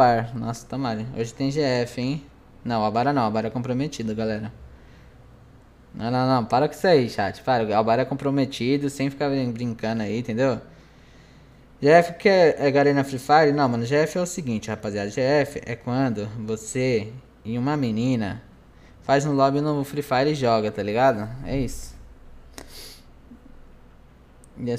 ar. Nossa, tamale. Tá Hoje tem GF, hein? Não, a não. A é comprometida, galera. Não, não, não. Para com isso aí, chat. Para. A é comprometido, sem ficar brincando aí, entendeu? GF que é, é, galera Garena Free Fire? Não, mano. GF é o seguinte, rapaziada. GF é quando você e uma menina faz um lobby no Free Fire e joga, tá ligado? É isso. É